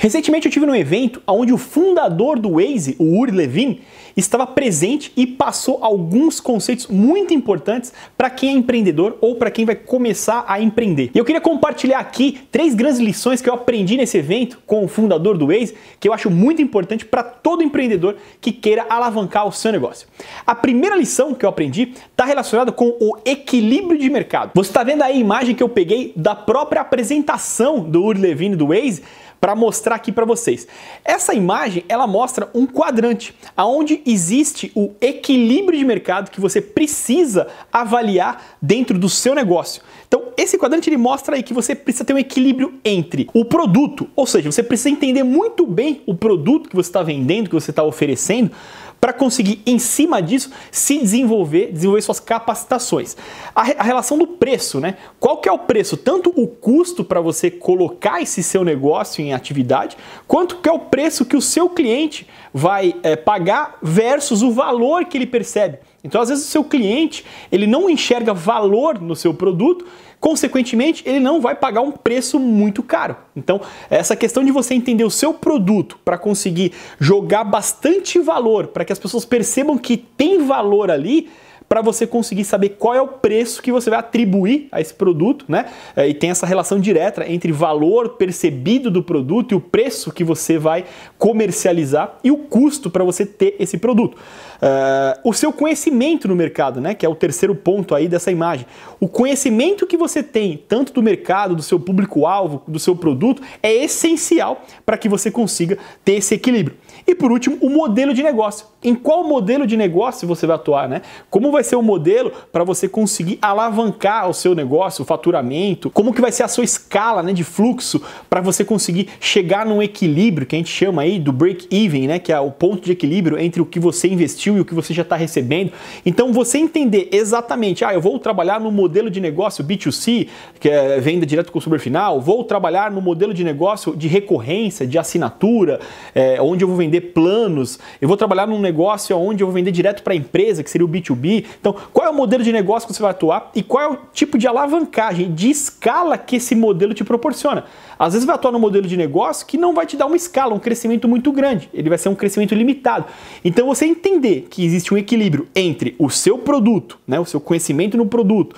Recentemente eu tive num evento onde o fundador do Waze, o Uri Levin, estava presente e passou alguns conceitos muito importantes para quem é empreendedor ou para quem vai começar a empreender. E eu queria compartilhar aqui três grandes lições que eu aprendi nesse evento com o fundador do Waze, que eu acho muito importante para todo empreendedor que queira alavancar o seu negócio. A primeira lição que eu aprendi está relacionada com o equilíbrio de mercado. Você está vendo aí a imagem que eu peguei da própria apresentação do Uri Levin do Waze? para mostrar aqui para vocês. Essa imagem, ela mostra um quadrante aonde existe o equilíbrio de mercado que você precisa avaliar dentro do seu negócio. Então, esse quadrante ele mostra aí que você precisa ter um equilíbrio entre o produto, ou seja, você precisa entender muito bem o produto que você está vendendo, que você está oferecendo, para conseguir, em cima disso, se desenvolver, desenvolver suas capacitações. A, re a, relação do preço, né? Qual que é o preço? Tanto o custo para você colocar esse seu negócio em atividade, quanto que é o preço que o seu cliente vai é, pagar versus o valor que ele percebe. Então, às vezes, o seu cliente ele não enxerga valor no seu produto Consequentemente, ele não vai pagar um preço muito caro. Então, essa questão de você entender o seu produto para conseguir jogar bastante valor, para que as pessoas percebam que tem valor ali, para você conseguir saber qual é o preço que você vai atribuir a esse produto, né? É, e tem essa relação direta entre valor percebido do produto e o preço que você vai comercializar e o custo para você ter esse produto. Uh, o seu conhecimento no mercado, né? Que é o terceiro ponto aí dessa imagem. O conhecimento que você tem, tanto do mercado, do seu público-alvo, do seu produto, é essencial para que você consiga ter esse equilíbrio. E por último, o modelo de negócio. Em qual modelo de negócio você vai atuar, né? Como vai vai ser o modelo para você conseguir alavancar o seu negócio, o faturamento, como que vai ser a sua escala né, de fluxo para você conseguir chegar num equilíbrio que a gente chama aí do break-even, né, que é o ponto de equilíbrio entre o que você investiu e o que você já está recebendo. Então você entender exatamente, ah, eu vou trabalhar no modelo de negócio B2C, que é venda direto o consumidor final, vou trabalhar no modelo de negócio de recorrência, de assinatura, é, onde eu vou vender planos, eu vou trabalhar num negócio onde eu vou vender direto para a empresa, que seria o B2B, então, qual é o modelo de negócio que você vai atuar e qual é o tipo de alavancagem, de escala que esse modelo te proporciona. Às vezes vai atuar num modelo de negócio que não vai te dar uma escala, um crescimento muito grande. Ele vai ser um crescimento limitado. Então você entender que existe um equilíbrio entre o seu produto, né, o seu conhecimento no produto,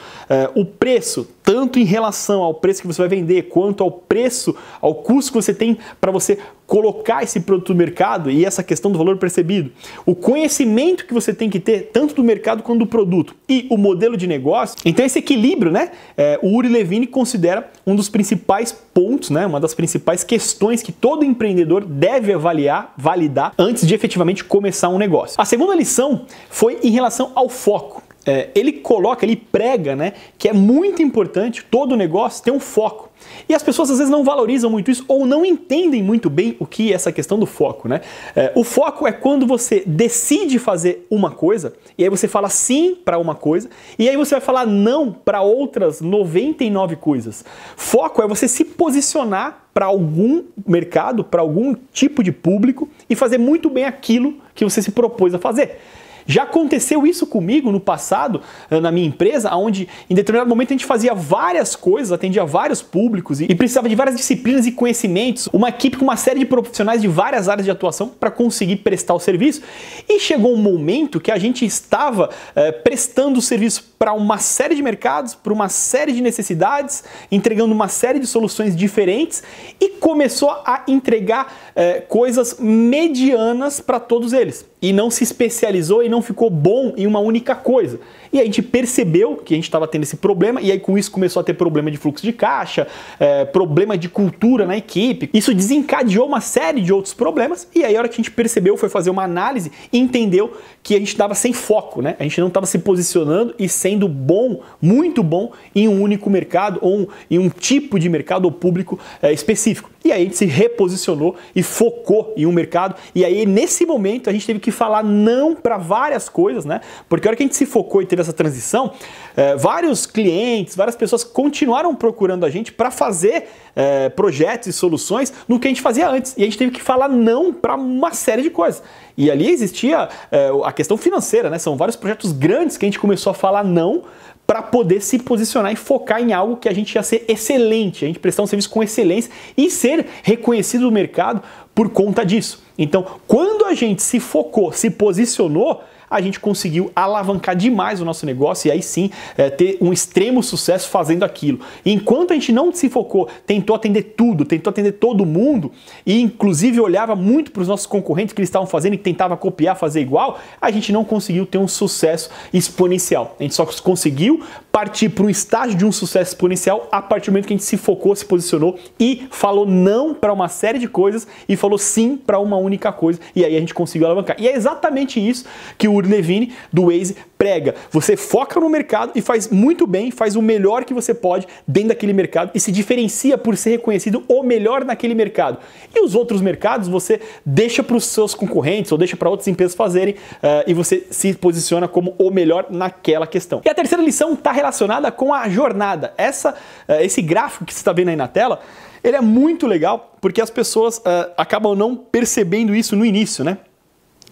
uh, o preço, tanto em relação ao preço que você vai vender, quanto ao preço, ao custo que você tem para você colocar esse produto no mercado e essa questão do valor percebido. O conhecimento que você tem que ter, tanto do mercado quanto do produto e o modelo de negócio. Então, esse equilíbrio, né? É, o Uri Levine considera um dos principais pontos, né? Uma das principais questões que todo empreendedor deve avaliar, validar, antes de efetivamente começar um negócio. A segunda lição foi em relação ao foco é, ele coloca, ele prega, né, que é muito importante todo negócio ter um foco. E as pessoas às vezes não valorizam muito isso ou não entendem muito bem o que é essa questão do foco, né? É, o foco é quando você decide fazer uma coisa e aí você fala sim para uma coisa e aí você vai falar não para outras 99 coisas. Foco é você se posicionar para algum mercado, para algum tipo de público e fazer muito bem aquilo que você se propôs a fazer. Já aconteceu isso comigo no passado, eh, na minha empresa, onde em determinado momento a gente fazia várias coisas, atendia vários públicos e, precisava de várias disciplinas e conhecimentos, uma equipe com uma série de profissionais de várias áreas de atuação para conseguir prestar o serviço. E chegou um momento que a gente estava é, prestando o serviço para uma série de mercados, para uma série de necessidades, entregando uma série de soluções diferentes e começou a entregar é, coisas medianas para todos eles. E não se especializou e não ficou bom em uma única coisa. E a gente percebeu que a gente estava tendo esse problema, e aí com isso começou a ter problema de fluxo de caixa, é, problema de cultura na equipe. Isso desencadeou uma série de outros problemas, e aí a hora que a gente percebeu foi fazer uma análise e entendeu que a gente estava sem foco, né? A gente não estava se posicionando e sem sendo bom, muito bom, em um único mercado ou em um tipo de mercado ou público eh, específico. E aí a gente se reposicionou e focou em um mercado. E aí, nesse momento, a gente teve que falar não para várias coisas, né? Porque a hora que a gente se focou e teve essa transição, é, vários clientes, várias pessoas continuaram procurando a gente para fazer é, projetos e soluções no que a gente fazia antes. E a gente teve que falar não para uma série de coisas. E ali existia é, a questão financeira, né? São vários projetos grandes que a gente começou a falar não para poder se posicionar e focar em algo que a gente ia ser excelente, a gente prestar um serviço com excelência e ser reconhecido no mercado por conta disso. Então, quando a gente se focou, se posicionou, a gente conseguiu alavancar demais o nosso negócio e aí sim é, ter um extremo sucesso fazendo aquilo. enquanto a gente não se focou, tentou atender tudo, tentou atender todo mundo e inclusive olhava muito para os nossos concorrentes que eles estavam fazendo e tentava copiar, fazer igual, a gente não conseguiu ter um sucesso exponencial. A gente só conseguiu partir para um estágio de um sucesso exponencial a partir do momento que a gente se focou, se posicionou e falou não para uma série de coisas e falou sim para uma única coisa. E aí a gente conseguiu alavancar. E é exatamente isso que o Uri Levine do Waze prega. Você foca no mercado e faz muito bem, faz o melhor que você pode dentro daquele mercado e se diferencia por ser reconhecido o melhor naquele mercado. E os outros mercados você deixa para os seus concorrentes ou deixa para outras empresas fazerem uh, e você se posiciona como o melhor naquela questão. E a terceira lição está relacionada com a jornada. Essa, eh, esse gráfico que você está vendo aí na tela, ele é muito legal porque as pessoas eh, acabam não percebendo isso no início, né?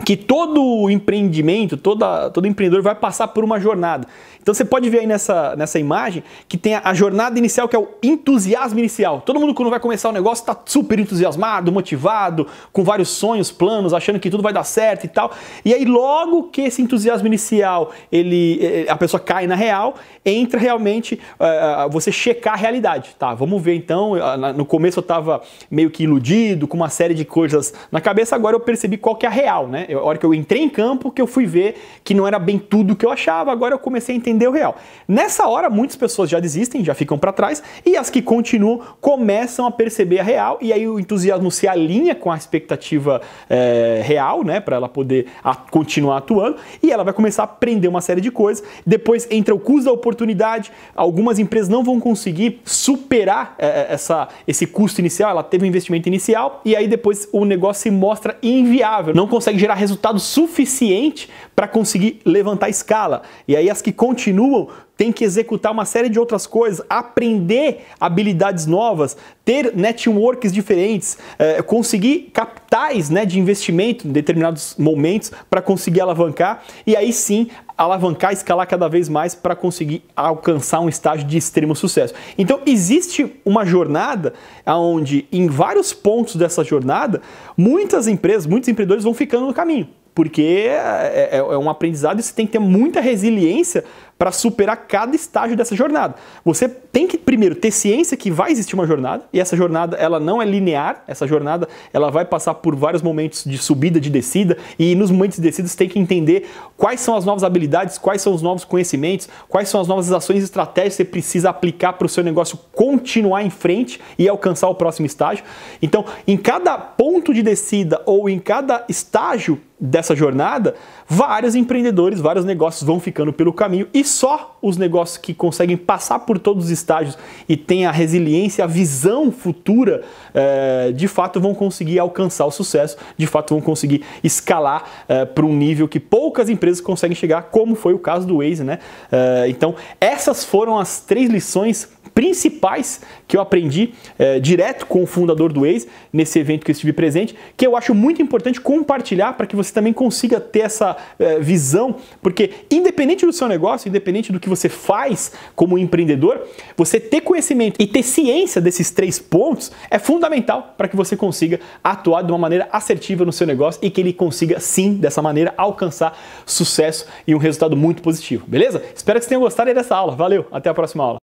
que todo empreendimento, toda, todo empreendedor vai passar por uma jornada. Então você pode ver aí nessa, nessa imagem que tem a, a jornada inicial, que é o entusiasmo inicial. Todo mundo, quando vai começar o um negócio, está super entusiasmado, motivado, com vários sonhos, planos, achando que tudo vai dar certo e tal. E aí, logo que esse entusiasmo inicial, ele eh, eh, a pessoa cai na real, entra realmente uh, você checar a realidade. Tá, vamos ver então. No começo eu estava meio que iludido, com uma série de coisas na cabeça, agora eu percebi qual que é a real, né? Eu, a hora que eu entrei em campo, que eu fui ver que não era bem tudo que eu achava, agora eu comecei a entender o real. Nessa hora, muitas pessoas já desistem, já ficam para trás, e as que continuam começam a perceber a real, e aí o entusiasmo se alinha com a expectativa é, real, né, para ela poder continuar atuando, e ela vai começar a aprender uma série de coisas. Depois entra o custo da oportunidade, algumas empresas não vão conseguir superar é, é essa, esse custo inicial, ela teve um investimento inicial, e aí depois o negócio se mostra inviável, não consegue gerar resultado suficiente para conseguir levantar escala. E aí as que continuam tem que executar uma série de outras coisas, aprender habilidades novas, ter networks diferentes, é, conseguir capitais né, de investimento em determinados momentos para conseguir alavancar e aí sim alavancar, escalar cada vez mais para conseguir alcançar um estágio de extremo sucesso. Então existe uma jornada onde em vários pontos dessa jornada muitas empresas, muitos empreendedores vão ficando no caminho porque é, é, é um aprendizado e você tem que ter muita resiliência para superar cada estágio dessa jornada. Você tem que primeiro ter ciência que vai existir uma jornada e essa jornada ela não é linear, essa jornada ela vai passar por vários momentos de subida, de descida e nos momentos de descida você tem que entender quais são as novas habilidades, quais são os novos conhecimentos, quais são as novas ações e estratégias que você precisa aplicar para o seu negócio continuar em frente e alcançar o próximo estágio. Então, em cada ponto de descida ou em cada estágio dessa jornada, vários empreendedores, vários negócios vão ficando pelo caminho e só os negócios que conseguem passar por todos os estágios e têm a resiliência, a visão futura, é, de fato vão conseguir alcançar o sucesso, de fato vão conseguir escalar é, para um nível que poucas empresas conseguem chegar, como foi o caso do Waze, né? É, então, essas foram as três lições principais que eu aprendi é, direto com o fundador do Waze nesse evento que eu estive presente, que eu acho muito importante compartilhar para que você também consiga ter essa é, visão, porque independente do seu negócio, independente do que você faz como empreendedor, você ter conhecimento e ter ciência desses três pontos é fundamental para que você consiga atuar de uma maneira assertiva no seu negócio e que ele consiga sim, dessa maneira, alcançar sucesso e um resultado muito positivo, beleza? Espero que vocês tenham gostado dessa aula. Valeu, até a próxima aula.